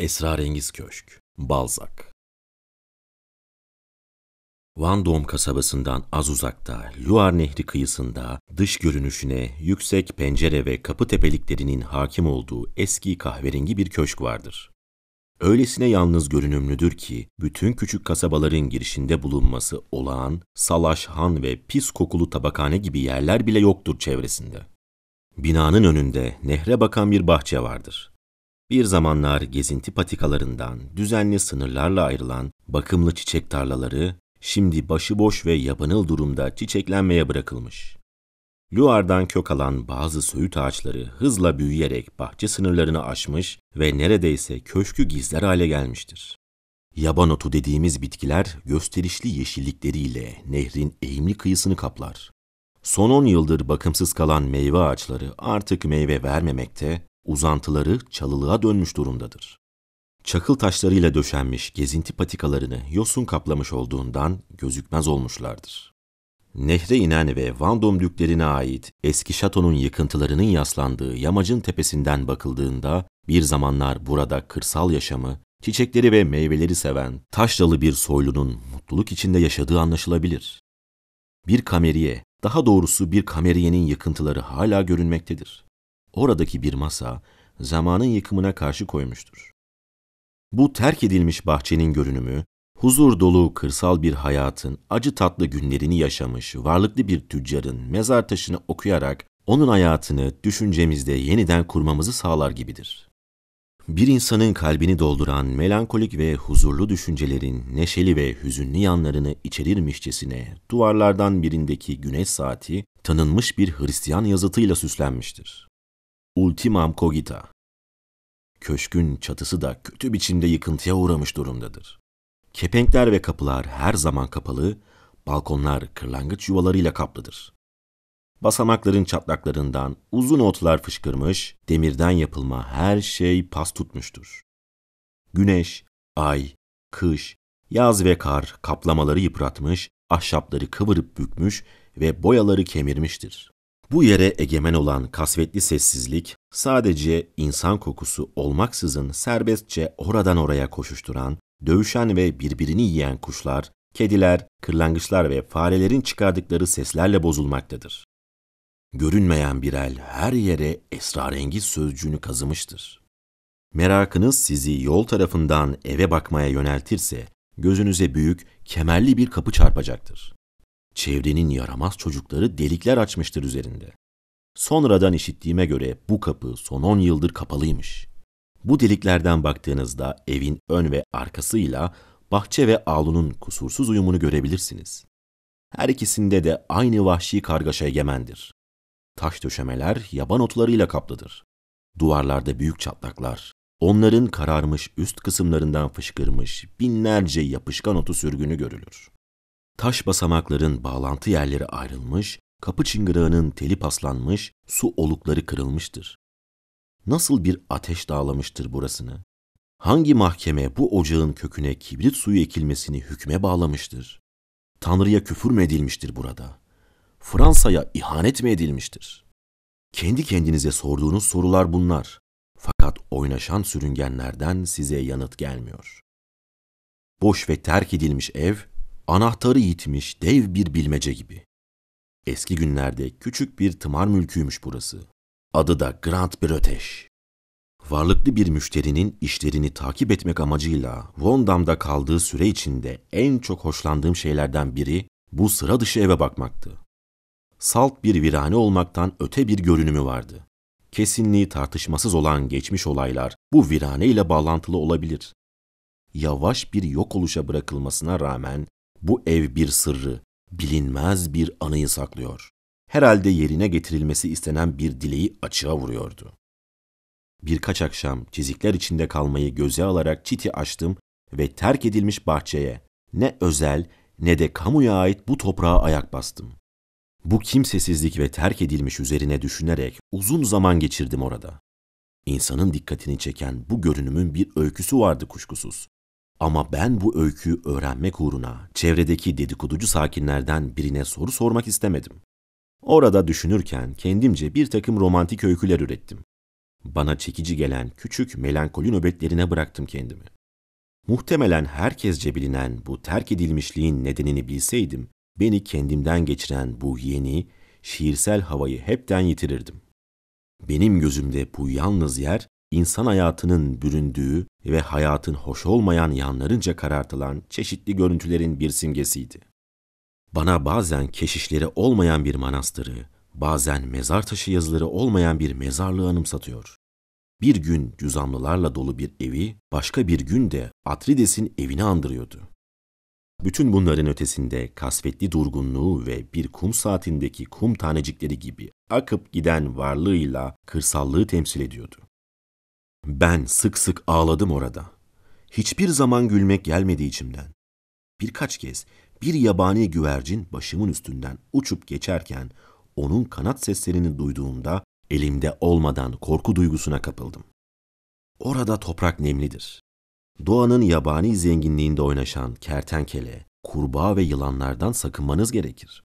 Esrarengiz Köşk, Balzak Van Doğum kasabasından az uzakta, Luar Nehri kıyısında, dış görünüşüne yüksek pencere ve kapı tepeliklerinin hakim olduğu eski kahverengi bir köşk vardır. Öylesine yalnız görünümlüdür ki, bütün küçük kasabaların girişinde bulunması olağan, salaş, han ve pis kokulu tabakhane gibi yerler bile yoktur çevresinde. Binanın önünde nehre bakan bir bahçe vardır. Bir zamanlar gezinti patikalarından düzenli sınırlarla ayrılan bakımlı çiçek tarlaları şimdi başıboş ve yabanıl durumda çiçeklenmeye bırakılmış. Luar'dan kök alan bazı söğüt ağaçları hızla büyüyerek bahçe sınırlarını aşmış ve neredeyse köşkü gizler hale gelmiştir. Yaban otu dediğimiz bitkiler gösterişli yeşillikleriyle nehrin eğimli kıyısını kaplar. Son 10 yıldır bakımsız kalan meyve ağaçları artık meyve vermemekte uzantıları çalılığa dönmüş durumdadır. Çakıl taşlarıyla döşenmiş gezinti patikalarını yosun kaplamış olduğundan gözükmez olmuşlardır. Nehre inen ve Vendom düklerine ait eski şatonun yıkıntılarının yaslandığı yamacın tepesinden bakıldığında bir zamanlar burada kırsal yaşamı, çiçekleri ve meyveleri seven taşralı bir soylunun mutluluk içinde yaşadığı anlaşılabilir. Bir kameriye, daha doğrusu bir kameriyenin yıkıntıları hala görünmektedir oradaki bir masa zamanın yıkımına karşı koymuştur. Bu terk edilmiş bahçenin görünümü, huzur dolu kırsal bir hayatın acı tatlı günlerini yaşamış varlıklı bir tüccarın mezar taşını okuyarak onun hayatını düşüncemizde yeniden kurmamızı sağlar gibidir. Bir insanın kalbini dolduran melankolik ve huzurlu düşüncelerin neşeli ve hüzünlü yanlarını içerirmişçesine duvarlardan birindeki güneş saati tanınmış bir Hristiyan yazıtıyla süslenmiştir. Ultimam Cogita. Köşkün çatısı da kötü biçimde yıkıntıya uğramış durumdadır. Kepenkler ve kapılar her zaman kapalı, balkonlar kırlangıç yuvalarıyla kaplıdır. Basamakların çatlaklarından uzun otlar fışkırmış, demirden yapılma her şey pas tutmuştur. Güneş, ay, kış, yaz ve kar kaplamaları yıpratmış, ahşapları kıvırıp bükmüş ve boyaları kemirmiştir. Bu yere egemen olan kasvetli sessizlik sadece insan kokusu olmaksızın serbestçe oradan oraya koşuşturan, dövüşen ve birbirini yiyen kuşlar, kediler, kırlangıçlar ve farelerin çıkardıkları seslerle bozulmaktadır. Görünmeyen bir el her yere esrarengiz sözcüğünü kazımıştır. Merakınız sizi yol tarafından eve bakmaya yöneltirse, gözünüze büyük, kemerli bir kapı çarpacaktır çevrenin yaramaz çocukları delikler açmıştır üzerinde. Sonradan işittiğime göre bu kapı son 10 yıldır kapalıymış. Bu deliklerden baktığınızda evin ön ve arkasıyla bahçe ve avlunun kusursuz uyumunu görebilirsiniz. Her ikisinde de aynı vahşi kargaşa egemendir. Taş döşemeler yaban otlarıyla kaplıdır. Duvarlarda büyük çatlaklar, onların kararmış üst kısımlarından fışkırmış binlerce yapışkan otu sürgünü görülür taş basamakların bağlantı yerleri ayrılmış, kapı çıngırağının teli paslanmış, su olukları kırılmıştır. Nasıl bir ateş dağlamıştır burasını? Hangi mahkeme bu ocağın köküne kibrit suyu ekilmesini hükme bağlamıştır? Tanrı'ya küfür mü edilmiştir burada? Fransa'ya ihanet mi edilmiştir? Kendi kendinize sorduğunuz sorular bunlar. Fakat oynaşan sürüngenlerden size yanıt gelmiyor. Boş ve terk edilmiş ev, anahtarı yitmiş dev bir bilmece gibi. Eski günlerde küçük bir tımar mülküymüş burası. Adı da Grant Bröteş. Varlıklı bir müşterinin işlerini takip etmek amacıyla Vondam'da kaldığı süre içinde en çok hoşlandığım şeylerden biri bu sıra dışı eve bakmaktı. Salt bir virane olmaktan öte bir görünümü vardı. Kesinliği tartışmasız olan geçmiş olaylar bu virane ile bağlantılı olabilir. Yavaş bir yok oluşa bırakılmasına rağmen bu ev bir sırrı, bilinmez bir anıyı saklıyor. Herhalde yerine getirilmesi istenen bir dileği açığa vuruyordu. Birkaç akşam çizikler içinde kalmayı göze alarak çiti açtım ve terk edilmiş bahçeye ne özel ne de kamuya ait bu toprağa ayak bastım. Bu kimsesizlik ve terk edilmiş üzerine düşünerek uzun zaman geçirdim orada. İnsanın dikkatini çeken bu görünümün bir öyküsü vardı kuşkusuz. Ama ben bu öyküyü öğrenmek uğruna çevredeki dedikoducu sakinlerden birine soru sormak istemedim. Orada düşünürken kendimce bir takım romantik öyküler ürettim. Bana çekici gelen küçük melankoli nöbetlerine bıraktım kendimi. Muhtemelen herkesce bilinen bu terk edilmişliğin nedenini bilseydim, beni kendimden geçiren bu yeni, şiirsel havayı hepten yitirirdim. Benim gözümde bu yalnız yer insan hayatının büründüğü ve hayatın hoş olmayan yanlarınca karartılan çeşitli görüntülerin bir simgesiydi. Bana bazen keşişleri olmayan bir manastırı, bazen mezar taşı yazıları olmayan bir mezarlığı anımsatıyor. Bir gün cüzamlılarla dolu bir evi, başka bir gün de Atrides'in evini andırıyordu. Bütün bunların ötesinde kasvetli durgunluğu ve bir kum saatindeki kum tanecikleri gibi akıp giden varlığıyla kırsallığı temsil ediyordu. Ben sık sık ağladım orada. Hiçbir zaman gülmek gelmedi içimden. Birkaç kez bir yabani güvercin başımın üstünden uçup geçerken onun kanat seslerini duyduğumda elimde olmadan korku duygusuna kapıldım. Orada toprak nemlidir. Doğanın yabani zenginliğinde oynaşan kertenkele, kurbağa ve yılanlardan sakınmanız gerekir.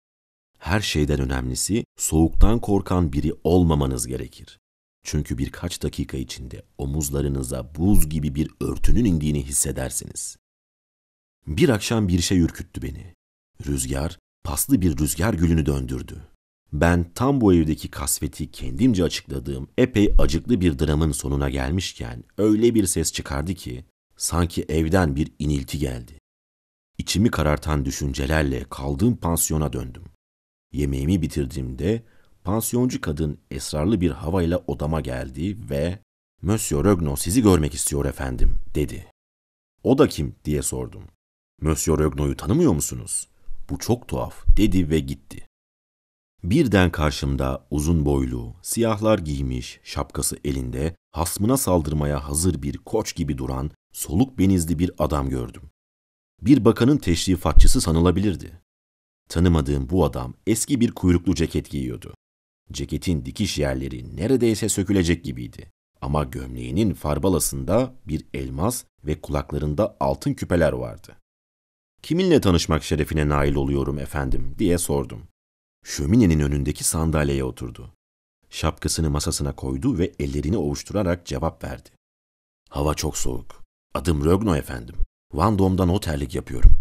Her şeyden önemlisi soğuktan korkan biri olmamanız gerekir. Çünkü birkaç dakika içinde omuzlarınıza buz gibi bir örtünün indiğini hissedersiniz. Bir akşam bir şey ürküttü beni. Rüzgar, paslı bir rüzgar gülünü döndürdü. Ben tam bu evdeki kasveti kendimce açıkladığım epey acıklı bir dramın sonuna gelmişken öyle bir ses çıkardı ki sanki evden bir inilti geldi. İçimi karartan düşüncelerle kaldığım pansiyona döndüm. Yemeğimi bitirdiğimde Pansiyoncu kadın esrarlı bir havayla odama geldi ve ''Monsieur Rögnon sizi görmek istiyor efendim.'' dedi. ''O da kim?'' diye sordum. ''Monsieur Rögnon'u tanımıyor musunuz?'' ''Bu çok tuhaf.'' dedi ve gitti. Birden karşımda uzun boylu, siyahlar giymiş, şapkası elinde, hasmına saldırmaya hazır bir koç gibi duran, soluk benizli bir adam gördüm. Bir bakanın teşrifatçısı sanılabilirdi. Tanımadığım bu adam eski bir kuyruklu ceket giyiyordu. Ceketin dikiş yerleri neredeyse sökülecek gibiydi. Ama gömleğinin farbalasında bir elmas ve kulaklarında altın küpeler vardı. Kiminle tanışmak şerefine nail oluyorum efendim diye sordum. Şöminenin önündeki sandalyeye oturdu. Şapkasını masasına koydu ve ellerini ovuşturarak cevap verdi. Hava çok soğuk. Adım Rögno efendim. Van Vandom'dan otellik yapıyorum.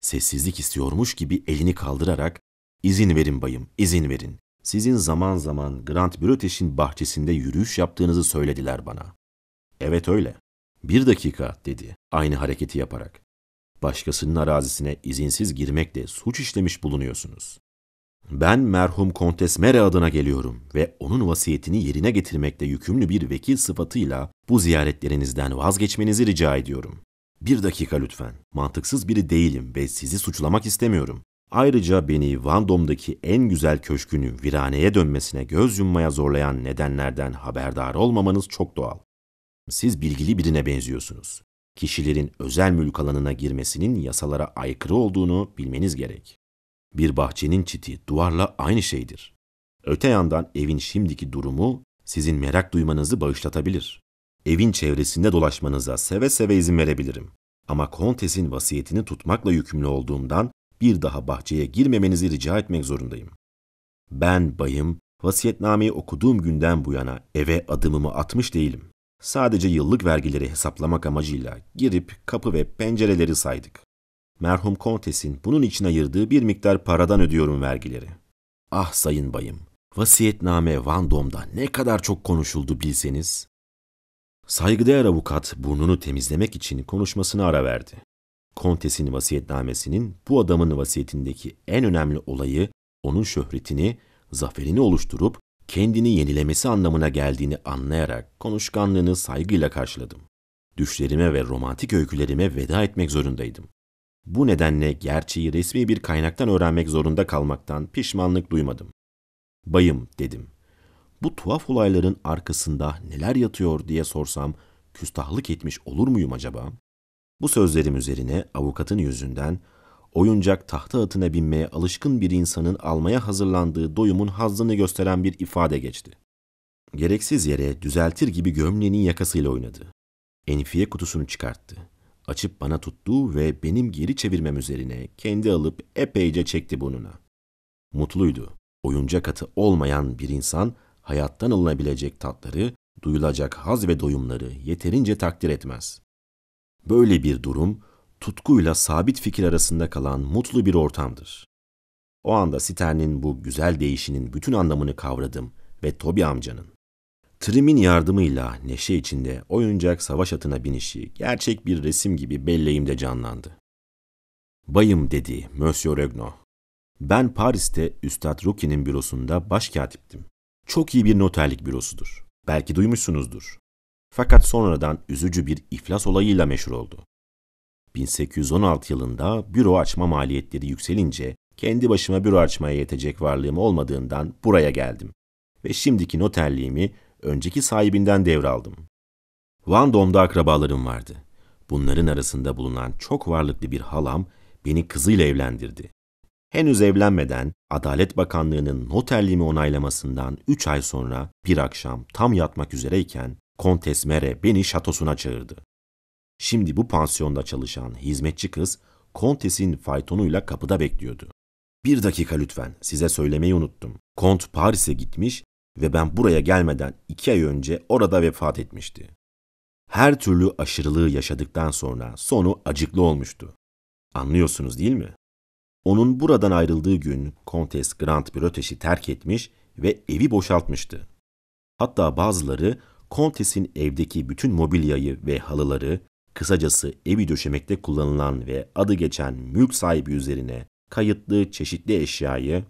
Sessizlik istiyormuş gibi elini kaldırarak izin verin bayım, izin verin. Sizin zaman zaman Grant British'in bahçesinde yürüyüş yaptığınızı söylediler bana. Evet öyle. Bir dakika dedi aynı hareketi yaparak. Başkasının arazisine izinsiz girmekle suç işlemiş bulunuyorsunuz. Ben merhum Kontes Mere adına geliyorum ve onun vasiyetini yerine getirmekle yükümlü bir vekil sıfatıyla bu ziyaretlerinizden vazgeçmenizi rica ediyorum. Bir dakika lütfen. Mantıksız biri değilim ve sizi suçlamak istemiyorum. Ayrıca beni Vandom'daki en güzel köşkünün viraneye dönmesine göz yummaya zorlayan nedenlerden haberdar olmamanız çok doğal. Siz bilgili birine benziyorsunuz. Kişilerin özel mülk alanına girmesinin yasalara aykırı olduğunu bilmeniz gerek. Bir bahçenin çiti duvarla aynı şeydir. Öte yandan evin şimdiki durumu sizin merak duymanızı bağışlatabilir. Evin çevresinde dolaşmanıza seve seve izin verebilirim. Ama kontesin vasiyetini tutmakla yükümlü olduğumdan bir daha bahçeye girmemenizi rica etmek zorundayım. Ben bayım, vasiyetnameyi okuduğum günden bu yana eve adımımı atmış değilim. Sadece yıllık vergileri hesaplamak amacıyla girip kapı ve pencereleri saydık. Merhum kontesin bunun için ayırdığı bir miktar paradan ödüyorum vergileri. Ah sayın bayım, vasiyetname Vandom'da ne kadar çok konuşuldu bilseniz. Saygıdeğer avukat burnunu temizlemek için konuşmasını ara verdi. Kontes'in vasiyetnamesinin bu adamın vasiyetindeki en önemli olayı onun şöhretini, zaferini oluşturup kendini yenilemesi anlamına geldiğini anlayarak konuşkanlığını saygıyla karşıladım. Düşlerime ve romantik öykülerime veda etmek zorundaydım. Bu nedenle gerçeği resmi bir kaynaktan öğrenmek zorunda kalmaktan pişmanlık duymadım. Bayım dedim. Bu tuhaf olayların arkasında neler yatıyor diye sorsam küstahlık etmiş olur muyum acaba? Bu sözlerim üzerine avukatın yüzünden oyuncak tahta atına binmeye alışkın bir insanın almaya hazırlandığı doyumun hazzını gösteren bir ifade geçti. Gereksiz yere düzeltir gibi gömleğinin yakasıyla oynadı. Enfiye kutusunu çıkarttı. Açıp bana tuttu ve benim geri çevirmem üzerine kendi alıp epeyce çekti bununa. Mutluydu. Oyuncak atı olmayan bir insan hayattan alınabilecek tatları, duyulacak haz ve doyumları yeterince takdir etmez. Böyle bir durum tutkuyla sabit fikir arasında kalan mutlu bir ortamdır. O anda Stern'in bu güzel değişinin bütün anlamını kavradım ve Toby amcanın. Trim'in yardımıyla neşe içinde oyuncak savaş atına binişi gerçek bir resim gibi belleğimde canlandı. Bayım dedi Monsieur Regno. Ben Paris'te Üstad Ruki'nin bürosunda başkatiptim. Çok iyi bir noterlik bürosudur. Belki duymuşsunuzdur. Fakat sonradan üzücü bir iflas olayıyla meşhur oldu. 1816 yılında büro açma maliyetleri yükselince kendi başıma büro açmaya yetecek varlığım olmadığından buraya geldim ve şimdiki noterliğimi önceki sahibinden devraldım. Van Dom'da akrabalarım vardı. Bunların arasında bulunan çok varlıklı bir halam beni kızıyla evlendirdi. Henüz evlenmeden Adalet Bakanlığı'nın noterliğimi onaylamasından 3 ay sonra bir akşam tam yatmak üzereyken Kontes Mere beni şatosuna çağırdı. Şimdi bu pansiyonda çalışan hizmetçi kız Kontes'in faytonuyla kapıda bekliyordu. Bir dakika lütfen size söylemeyi unuttum. Kont Paris'e gitmiş ve ben buraya gelmeden iki ay önce orada vefat etmişti. Her türlü aşırılığı yaşadıktan sonra sonu acıklı olmuştu. Anlıyorsunuz değil mi? Onun buradan ayrıldığı gün Kontes Grand Bröteş'i terk etmiş ve evi boşaltmıştı. Hatta bazıları Kontes'in evdeki bütün mobilyayı ve halıları, kısacası evi döşemekte kullanılan ve adı geçen mülk sahibi üzerine kayıtlı çeşitli eşyayı,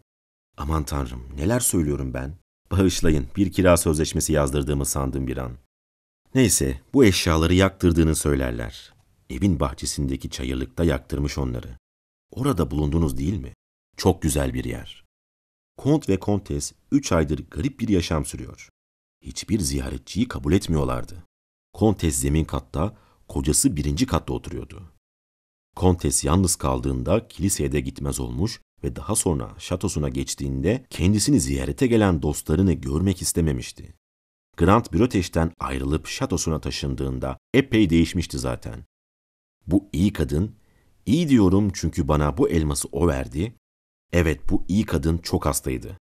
aman tanrım neler söylüyorum ben, bağışlayın bir kira sözleşmesi yazdırdığımı sandım bir an. Neyse bu eşyaları yaktırdığını söylerler. Evin bahçesindeki çayırlıkta yaktırmış onları. Orada bulundunuz değil mi? Çok güzel bir yer. Kont ve kontes 3 aydır garip bir yaşam sürüyor hiçbir ziyaretçiyi kabul etmiyorlardı. Kontes zemin katta, kocası birinci katta oturuyordu. Kontes yalnız kaldığında kiliseye de gitmez olmuş ve daha sonra şatosuna geçtiğinde kendisini ziyarete gelen dostlarını görmek istememişti. Grant Büroteş'ten ayrılıp şatosuna taşındığında epey değişmişti zaten. Bu iyi kadın, iyi diyorum çünkü bana bu elması o verdi. Evet bu iyi kadın çok hastaydı.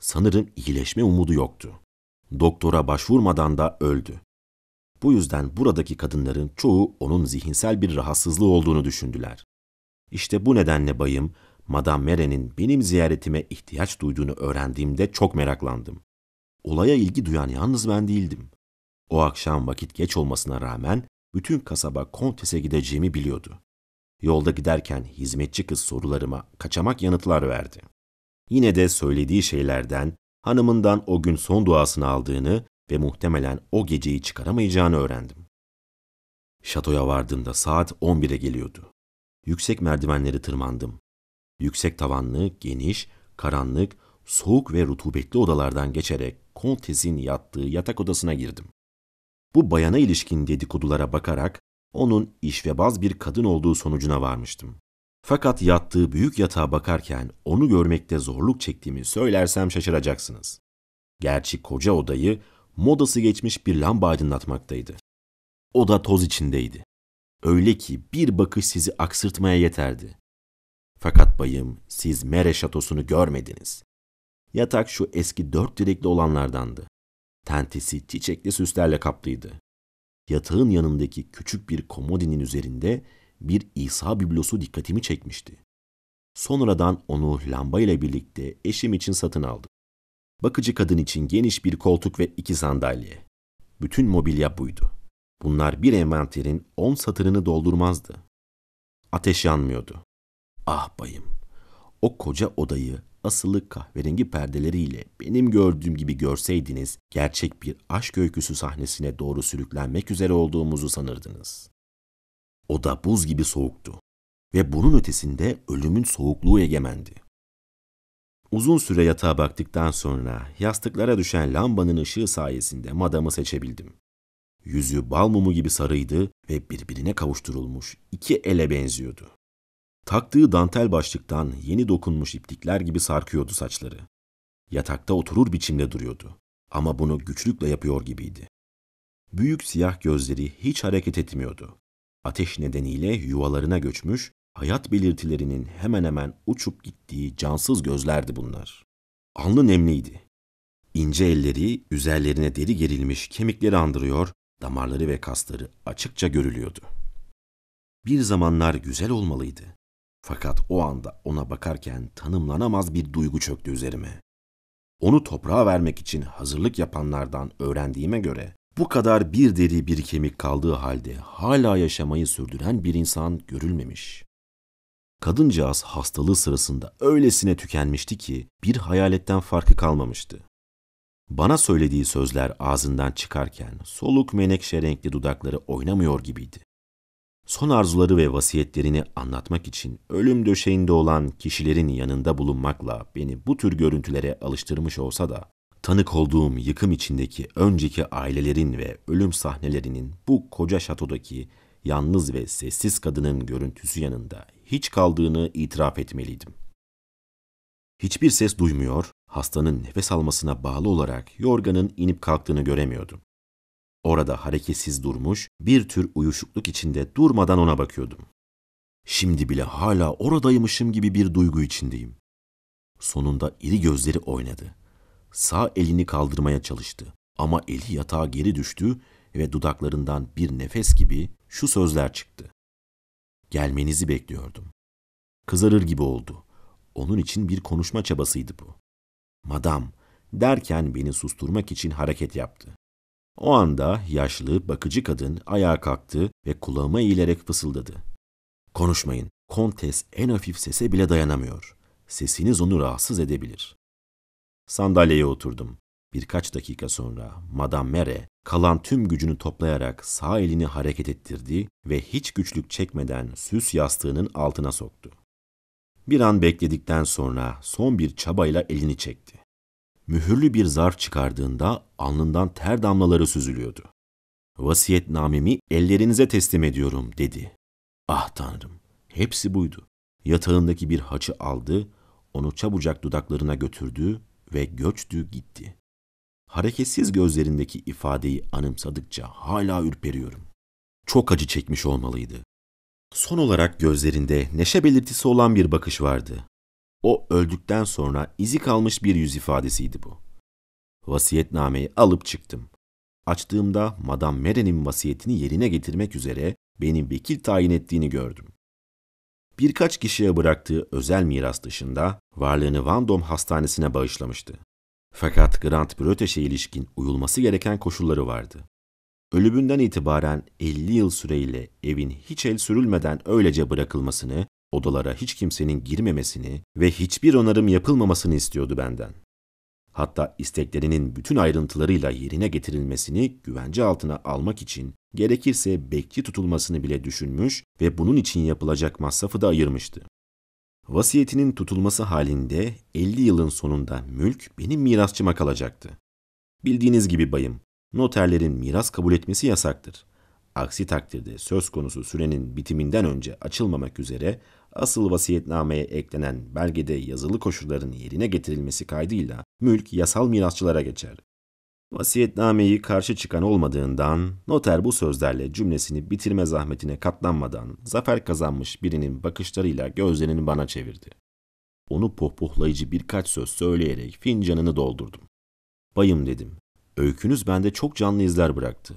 Sanırım iyileşme umudu yoktu doktora başvurmadan da öldü. Bu yüzden buradaki kadınların çoğu onun zihinsel bir rahatsızlığı olduğunu düşündüler. İşte bu nedenle bayım, Madame Mere'nin benim ziyaretime ihtiyaç duyduğunu öğrendiğimde çok meraklandım. Olaya ilgi duyan yalnız ben değildim. O akşam vakit geç olmasına rağmen bütün kasaba Kontes'e gideceğimi biliyordu. Yolda giderken hizmetçi kız sorularıma kaçamak yanıtlar verdi. Yine de söylediği şeylerden hanımından o gün son duasını aldığını ve muhtemelen o geceyi çıkaramayacağını öğrendim. Şatoya vardığımda saat 11'e geliyordu. Yüksek merdivenleri tırmandım. Yüksek tavanlı, geniş, karanlık, soğuk ve rutubetli odalardan geçerek kontesin yattığı yatak odasına girdim. Bu bayana ilişkin dedikodulara bakarak onun işvebaz bir kadın olduğu sonucuna varmıştım. Fakat yattığı büyük yatağa bakarken onu görmekte zorluk çektiğimi söylersem şaşıracaksınız. Gerçi koca odayı modası geçmiş bir lamba aydınlatmaktaydı. Oda toz içindeydi. Öyle ki bir bakış sizi aksırtmaya yeterdi. Fakat bayım siz Mere şatosunu görmediniz. Yatak şu eski dört direkli olanlardandı. Tentesi çiçekli süslerle kaplıydı. Yatağın yanındaki küçük bir komodinin üzerinde bir İsa biblosu dikkatimi çekmişti. Sonradan onu lamba ile birlikte eşim için satın aldım. Bakıcı kadın için geniş bir koltuk ve iki sandalye. Bütün mobilya buydu. Bunlar bir envanterin on satırını doldurmazdı. Ateş yanmıyordu. Ah bayım, o koca odayı asılı kahverengi perdeleriyle benim gördüğüm gibi görseydiniz, gerçek bir aşk öyküsü sahnesine doğru sürüklenmek üzere olduğumuzu sanırdınız. O da buz gibi soğuktu. Ve bunun ötesinde ölümün soğukluğu egemendi. Uzun süre yatağa baktıktan sonra yastıklara düşen lambanın ışığı sayesinde madamı seçebildim. Yüzü bal mumu gibi sarıydı ve birbirine kavuşturulmuş iki ele benziyordu. Taktığı dantel başlıktan yeni dokunmuş iplikler gibi sarkıyordu saçları. Yatakta oturur biçimde duruyordu ama bunu güçlükle yapıyor gibiydi. Büyük siyah gözleri hiç hareket etmiyordu ateş nedeniyle yuvalarına göçmüş, hayat belirtilerinin hemen hemen uçup gittiği cansız gözlerdi bunlar. Alnı nemliydi. İnce elleri üzerlerine deri gerilmiş kemikleri andırıyor, damarları ve kasları açıkça görülüyordu. Bir zamanlar güzel olmalıydı. Fakat o anda ona bakarken tanımlanamaz bir duygu çöktü üzerime. Onu toprağa vermek için hazırlık yapanlardan öğrendiğime göre bu kadar bir deri bir kemik kaldığı halde hala yaşamayı sürdüren bir insan görülmemiş. Kadıncağız hastalığı sırasında öylesine tükenmişti ki bir hayaletten farkı kalmamıştı. Bana söylediği sözler ağzından çıkarken soluk menekşe renkli dudakları oynamıyor gibiydi. Son arzuları ve vasiyetlerini anlatmak için ölüm döşeğinde olan kişilerin yanında bulunmakla beni bu tür görüntülere alıştırmış olsa da tanık olduğum yıkım içindeki önceki ailelerin ve ölüm sahnelerinin bu koca şatodaki yalnız ve sessiz kadının görüntüsü yanında hiç kaldığını itiraf etmeliydim. Hiçbir ses duymuyor, hastanın nefes almasına bağlı olarak yorganın inip kalktığını göremiyordum. Orada hareketsiz durmuş, bir tür uyuşukluk içinde durmadan ona bakıyordum. Şimdi bile hala oradaymışım gibi bir duygu içindeyim. Sonunda iri gözleri oynadı sağ elini kaldırmaya çalıştı. Ama eli yatağa geri düştü ve dudaklarından bir nefes gibi şu sözler çıktı. Gelmenizi bekliyordum. Kızarır gibi oldu. Onun için bir konuşma çabasıydı bu. Madam derken beni susturmak için hareket yaptı. O anda yaşlı, bakıcı kadın ayağa kalktı ve kulağıma eğilerek fısıldadı. Konuşmayın, kontes en hafif sese bile dayanamıyor. Sesiniz onu rahatsız edebilir. Sandalyeye oturdum. Birkaç dakika sonra Madame Mere kalan tüm gücünü toplayarak sağ elini hareket ettirdi ve hiç güçlük çekmeden süs yastığının altına soktu. Bir an bekledikten sonra son bir çabayla elini çekti. Mühürlü bir zarf çıkardığında alnından ter damlaları süzülüyordu. Vasiyetnamemi ellerinize teslim ediyorum dedi. Ah tanrım, hepsi buydu. Yatağındaki bir haçı aldı, onu çabucak dudaklarına götürdü ve göçtü gitti. Hareketsiz gözlerindeki ifadeyi anımsadıkça hala ürperiyorum. Çok acı çekmiş olmalıydı. Son olarak gözlerinde neşe belirtisi olan bir bakış vardı. O öldükten sonra izi kalmış bir yüz ifadesiydi bu. Vasiyetnameyi alıp çıktım. Açtığımda Madame Meren'in vasiyetini yerine getirmek üzere benim vekil tayin ettiğini gördüm birkaç kişiye bıraktığı özel miras dışında varlığını Vandom Hastanesi'ne bağışlamıştı. Fakat Grant Bröteş'e ilişkin uyulması gereken koşulları vardı. Ölümünden itibaren 50 yıl süreyle evin hiç el sürülmeden öylece bırakılmasını, odalara hiç kimsenin girmemesini ve hiçbir onarım yapılmamasını istiyordu benden hatta isteklerinin bütün ayrıntılarıyla yerine getirilmesini güvence altına almak için gerekirse bekçi tutulmasını bile düşünmüş ve bunun için yapılacak masrafı da ayırmıştı. Vasiyetinin tutulması halinde 50 yılın sonunda mülk benim mirasçıma kalacaktı. Bildiğiniz gibi bayım, noterlerin miras kabul etmesi yasaktır. Aksi takdirde söz konusu sürenin bitiminden önce açılmamak üzere asıl vasiyetnameye eklenen belgede yazılı koşulların yerine getirilmesi kaydıyla mülk yasal mirasçılara geçer. Vasiyetnameyi karşı çıkan olmadığından noter bu sözlerle cümlesini bitirme zahmetine katlanmadan zafer kazanmış birinin bakışlarıyla gözlerini bana çevirdi. Onu pohpohlayıcı birkaç söz söyleyerek fincanını doldurdum. Bayım dedim. Öykünüz bende çok canlı izler bıraktı.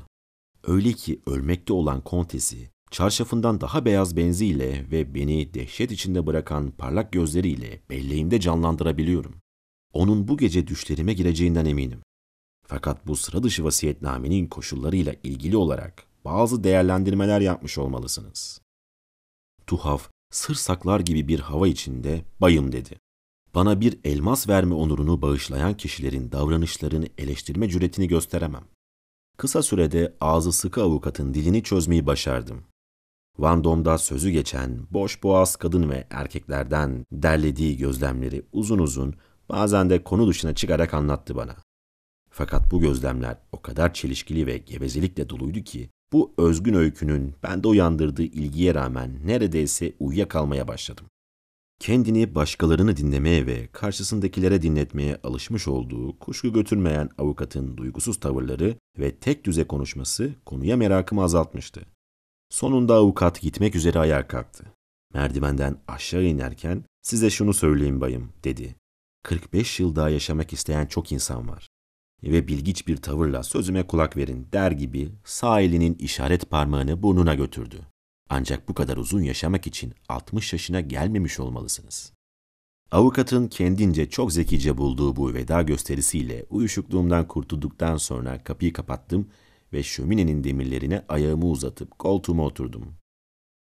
Öyle ki ölmekte olan kontesi Çarşafından daha beyaz benziyle ve beni dehşet içinde bırakan parlak gözleriyle belleğimde canlandırabiliyorum. Onun bu gece düşlerime gireceğinden eminim. Fakat bu sıra dışı vasiyetnamenin koşullarıyla ilgili olarak bazı değerlendirmeler yapmış olmalısınız. Tuhaf, sır saklar gibi bir hava içinde bayım dedi. Bana bir elmas verme onurunu bağışlayan kişilerin davranışlarını eleştirme cüretini gösteremem. Kısa sürede ağzı sıkı avukatın dilini çözmeyi başardım. Vandom'da sözü geçen boş boğaz kadın ve erkeklerden derlediği gözlemleri uzun uzun bazen de konu dışına çıkarak anlattı bana. Fakat bu gözlemler o kadar çelişkili ve gevezelikle doluydu ki bu özgün öykünün bende uyandırdığı ilgiye rağmen neredeyse uyuyakalmaya başladım. Kendini başkalarını dinlemeye ve karşısındakilere dinletmeye alışmış olduğu kuşku götürmeyen avukatın duygusuz tavırları ve tek düze konuşması konuya merakımı azaltmıştı. Sonunda avukat gitmek üzere ayağa kalktı. Merdivenden aşağı inerken size şunu söyleyeyim bayım dedi. 45 yıl daha yaşamak isteyen çok insan var. Ve bilgiç bir tavırla sözüme kulak verin der gibi sağ elinin işaret parmağını burnuna götürdü. Ancak bu kadar uzun yaşamak için 60 yaşına gelmemiş olmalısınız. Avukatın kendince çok zekice bulduğu bu veda gösterisiyle uyuşukluğumdan kurtulduktan sonra kapıyı kapattım ve şöminenin demirlerine ayağımı uzatıp koltuğuma oturdum.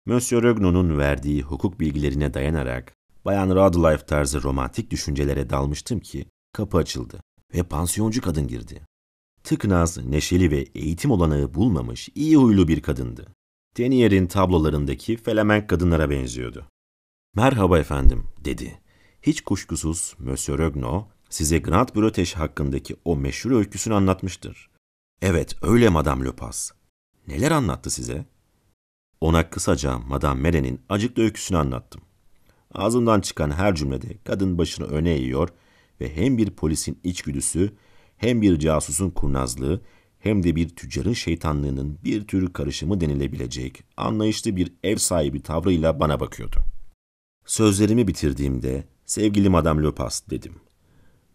Monsieur Regno'nun verdiği hukuk bilgilerine dayanarak Bayan Radlife tarzı romantik düşüncelere dalmıştım ki kapı açıldı ve pansiyoncu kadın girdi. Tıknaz, neşeli ve eğitim olanağı bulmamış iyi huylu bir kadındı. Denier'in tablolarındaki felemenk kadınlara benziyordu. Merhaba efendim, dedi. Hiç kuşkusuz Monsieur Regno size Grand Bröteş hakkındaki o meşhur öyküsünü anlatmıştır. Evet, öyle Madame Lepas. Neler anlattı size? Ona kısaca Madame Mere'nin acıklı öyküsünü anlattım. Ağzımdan çıkan her cümlede kadın başını öne eğiyor ve hem bir polisin içgüdüsü, hem bir casusun kurnazlığı, hem de bir tüccarın şeytanlığının bir tür karışımı denilebilecek anlayışlı bir ev sahibi tavrıyla bana bakıyordu. Sözlerimi bitirdiğimde sevgili Madame Lepas dedim.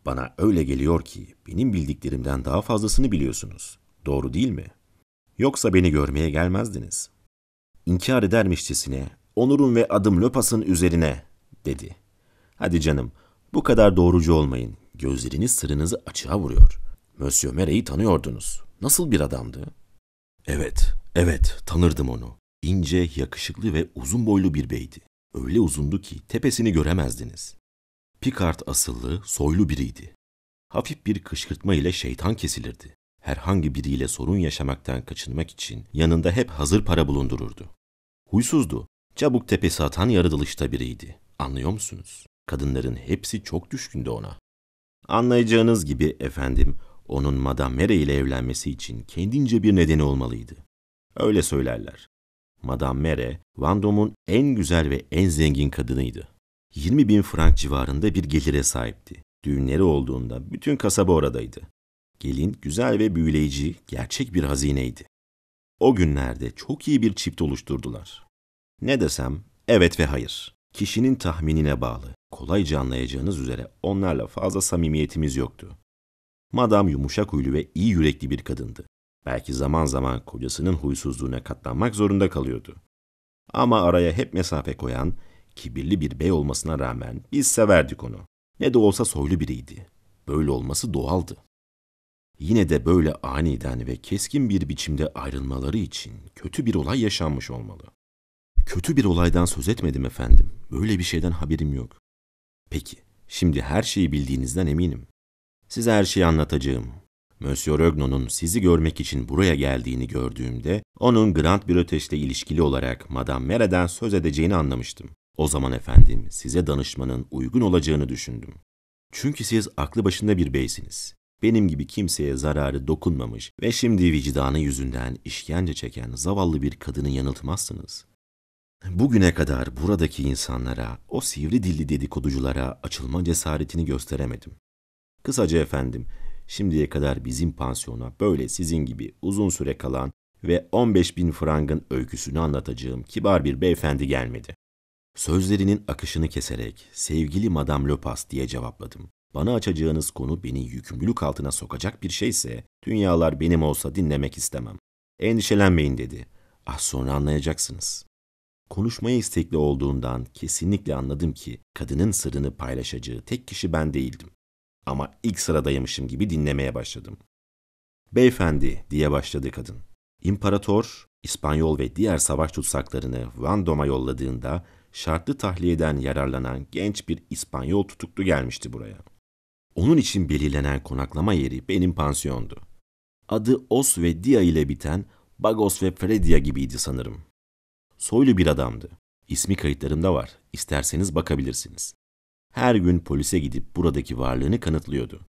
Bana öyle geliyor ki benim bildiklerimden daha fazlasını biliyorsunuz. Doğru değil mi? Yoksa beni görmeye gelmezdiniz. İnkar edermişçesine, onurum ve adım Löpas'ın üzerine, dedi. Hadi canım, bu kadar doğrucu olmayın. Gözleriniz sırrınızı açığa vuruyor. Monsieur Mere'yi tanıyordunuz. Nasıl bir adamdı? Evet, evet, tanırdım onu. İnce, yakışıklı ve uzun boylu bir beydi. Öyle uzundu ki tepesini göremezdiniz. Picard asıllı, soylu biriydi. Hafif bir kışkırtma ile şeytan kesilirdi. Herhangi biriyle sorun yaşamaktan kaçınmak için yanında hep hazır para bulundururdu. Huysuzdu. Çabuk tepesi atan yaratılışta biriydi. Anlıyor musunuz? Kadınların hepsi çok düşkündü ona. Anlayacağınız gibi efendim, onun Madame Mere ile evlenmesi için kendince bir nedeni olmalıydı. Öyle söylerler. Madame Mere, Vandom'un en güzel ve en zengin kadınıydı. 20 bin frank civarında bir gelire sahipti. Düğünleri olduğunda bütün kasaba oradaydı. Gelin güzel ve büyüleyici, gerçek bir hazineydi. O günlerde çok iyi bir çift oluşturdular. Ne desem evet ve hayır. Kişinin tahminine bağlı. Kolayca anlayacağınız üzere onlarla fazla samimiyetimiz yoktu. Madam yumuşak huylu ve iyi yürekli bir kadındı. Belki zaman zaman kocasının huysuzluğuna katlanmak zorunda kalıyordu. Ama araya hep mesafe koyan, Kibirli bir bey olmasına rağmen biz severdik onu. Ne de olsa soylu biriydi. Böyle olması doğaldı. Yine de böyle aniden ve keskin bir biçimde ayrılmaları için kötü bir olay yaşanmış olmalı. Kötü bir olaydan söz etmedim efendim. Böyle bir şeyden haberim yok. Peki, şimdi her şeyi bildiğinizden eminim. Size her şeyi anlatacağım. Monsieur Ögnon'un sizi görmek için buraya geldiğini gördüğümde, onun Grand bir ile ilişkili olarak Madame Mera'den söz edeceğini anlamıştım. O zaman efendim size danışmanın uygun olacağını düşündüm. Çünkü siz aklı başında bir beysiniz. Benim gibi kimseye zararı dokunmamış ve şimdi vicdanı yüzünden işkence çeken zavallı bir kadını yanıltmazsınız. Bugüne kadar buradaki insanlara, o sivri dilli dedikoduculara açılma cesaretini gösteremedim. Kısaca efendim, şimdiye kadar bizim pansiyona böyle sizin gibi uzun süre kalan ve 15 bin frangın öyküsünü anlatacağım kibar bir beyefendi gelmedi. Sözlerinin akışını keserek sevgili Madame Lopas diye cevapladım. Bana açacağınız konu beni yükümlülük altına sokacak bir şeyse dünyalar benim olsa dinlemek istemem. Endişelenmeyin dedi. Ah sonra anlayacaksınız. Konuşmaya istekli olduğundan kesinlikle anladım ki kadının sırrını paylaşacağı tek kişi ben değildim. Ama ilk sıradaymışım gibi dinlemeye başladım. Beyefendi diye başladı kadın. İmparator, İspanyol ve diğer savaş tutsaklarını Vandom'a yolladığında şartlı tahliyeden yararlanan genç bir İspanyol tutuklu gelmişti buraya. Onun için belirlenen konaklama yeri benim pansiyondu. Adı Os ve Dia ile biten Bagos ve Fredia gibiydi sanırım. Soylu bir adamdı. İsmi kayıtlarımda var. İsterseniz bakabilirsiniz. Her gün polise gidip buradaki varlığını kanıtlıyordu.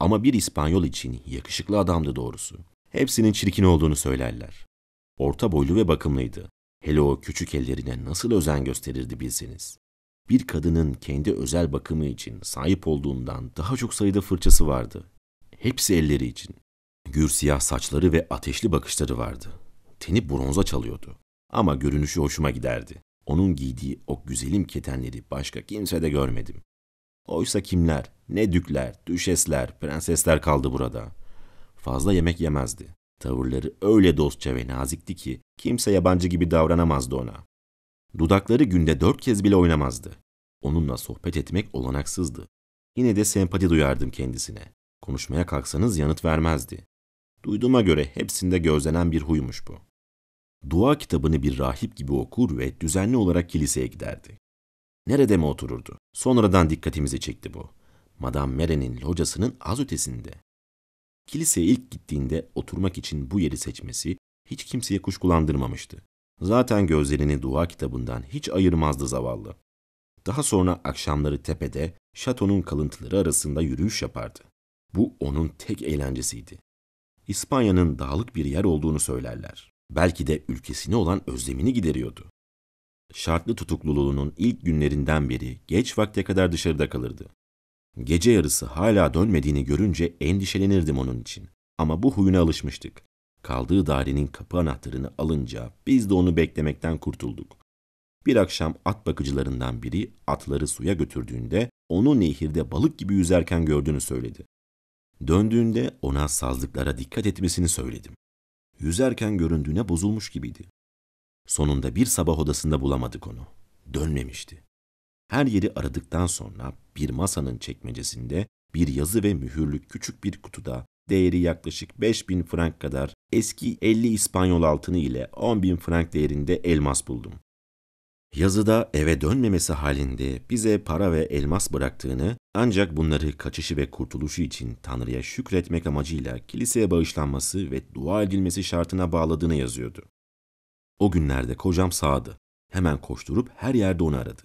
Ama bir İspanyol için yakışıklı adamdı doğrusu. Hepsinin çirkin olduğunu söylerler. Orta boylu ve bakımlıydı. Hele o küçük ellerine nasıl özen gösterirdi bilseniz. Bir kadının kendi özel bakımı için sahip olduğundan daha çok sayıda fırçası vardı. Hepsi elleri için. Gür siyah saçları ve ateşli bakışları vardı. Teni bronza çalıyordu. Ama görünüşü hoşuma giderdi. Onun giydiği o güzelim ketenleri başka kimse de görmedim. Oysa kimler, ne dükler, düşesler, prensesler kaldı burada. Fazla yemek yemezdi. Tavırları öyle dostça ve nazikti ki kimse yabancı gibi davranamazdı ona. Dudakları günde dört kez bile oynamazdı. Onunla sohbet etmek olanaksızdı. Yine de sempati duyardım kendisine. Konuşmaya kalksanız yanıt vermezdi. Duyduğuma göre hepsinde gözlenen bir huymuş bu. Dua kitabını bir rahip gibi okur ve düzenli olarak kiliseye giderdi. Nerede mi otururdu? Sonradan dikkatimizi çekti bu. Madame Mere'nin locasının az ötesinde. Kiliseye ilk gittiğinde oturmak için bu yeri seçmesi hiç kimseye kuşkulandırmamıştı. Zaten gözlerini dua kitabından hiç ayırmazdı zavallı. Daha sonra akşamları tepede şatonun kalıntıları arasında yürüyüş yapardı. Bu onun tek eğlencesiydi. İspanya'nın dağlık bir yer olduğunu söylerler. Belki de ülkesine olan özlemini gideriyordu. Şartlı tutukluluğunun ilk günlerinden beri geç vakte kadar dışarıda kalırdı. Gece yarısı hala dönmediğini görünce endişelenirdim onun için. Ama bu huyuna alışmıştık. Kaldığı dairenin kapı anahtarını alınca biz de onu beklemekten kurtulduk. Bir akşam at bakıcılarından biri atları suya götürdüğünde onu nehirde balık gibi yüzerken gördüğünü söyledi. Döndüğünde ona sazlıklara dikkat etmesini söyledim. Yüzerken göründüğüne bozulmuş gibiydi. Sonunda bir sabah odasında bulamadık onu. Dönmemişti. Her yeri aradıktan sonra bir masanın çekmecesinde bir yazı ve mühürlü küçük bir kutuda değeri yaklaşık 5000 frank kadar eski 50 İspanyol altını ile 10.000 frank değerinde elmas buldum. Yazıda eve dönmemesi halinde bize para ve elmas bıraktığını ancak bunları kaçışı ve kurtuluşu için Tanrı'ya şükretmek amacıyla kiliseye bağışlanması ve dua edilmesi şartına bağladığını yazıyordu. O günlerde kocam sağdı. Hemen koşturup her yerde onu aradı.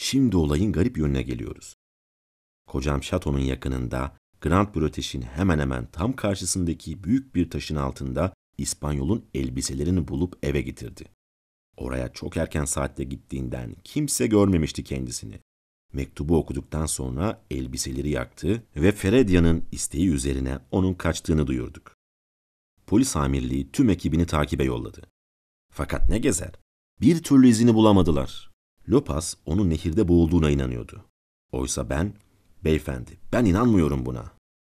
Şimdi olayın garip yönüne geliyoruz. Kocam şatonun yakınında, Grand Bröteş'in hemen hemen tam karşısındaki büyük bir taşın altında İspanyol'un elbiselerini bulup eve getirdi. Oraya çok erken saatte gittiğinden kimse görmemişti kendisini. Mektubu okuduktan sonra elbiseleri yaktı ve Feredia'nın isteği üzerine onun kaçtığını duyurduk. Polis amirliği tüm ekibini takibe yolladı. Fakat ne gezer? Bir türlü izini bulamadılar. Lopas onun nehirde boğulduğuna inanıyordu. Oysa ben, beyefendi ben inanmıyorum buna.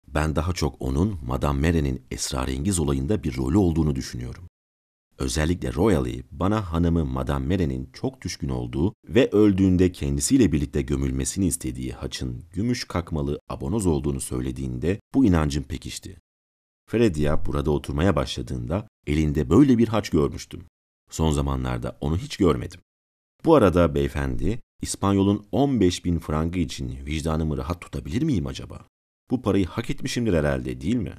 Ben daha çok onun Madame Mere'nin esrarengiz olayında bir rolü olduğunu düşünüyorum. Özellikle Royally bana hanımı Madame Mere'nin çok düşkün olduğu ve öldüğünde kendisiyle birlikte gömülmesini istediği haçın gümüş kakmalı abonoz olduğunu söylediğinde bu inancım pekişti. Fredia burada oturmaya başladığında elinde böyle bir haç görmüştüm. Son zamanlarda onu hiç görmedim. Bu arada beyefendi, İspanyol'un 15 bin frangı için vicdanımı rahat tutabilir miyim acaba? Bu parayı hak etmişimdir herhalde değil mi?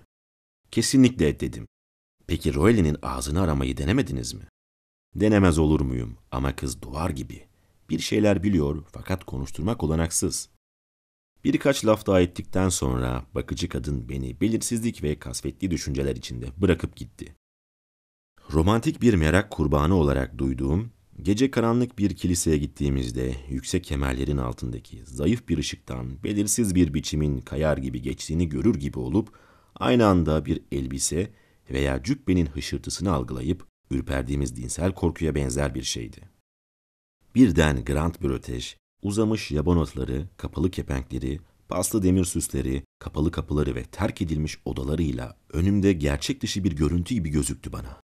Kesinlikle dedim. Peki Royle'nin ağzını aramayı denemediniz mi? Denemez olur muyum ama kız duvar gibi. Bir şeyler biliyor fakat konuşturmak olanaksız. Birkaç laf daha ettikten sonra bakıcı kadın beni belirsizlik ve kasvetli düşünceler içinde bırakıp gitti. Romantik bir merak kurbanı olarak duyduğum Gece karanlık bir kiliseye gittiğimizde yüksek kemerlerin altındaki zayıf bir ışıktan belirsiz bir biçimin kayar gibi geçtiğini görür gibi olup aynı anda bir elbise veya cübbenin hışırtısını algılayıp ürperdiğimiz dinsel korkuya benzer bir şeydi. Birden Grand Bröteş, uzamış yaban otları, kapalı kepenkleri, paslı demir süsleri, kapalı kapıları ve terk edilmiş odalarıyla önümde gerçek dışı bir görüntü gibi gözüktü bana.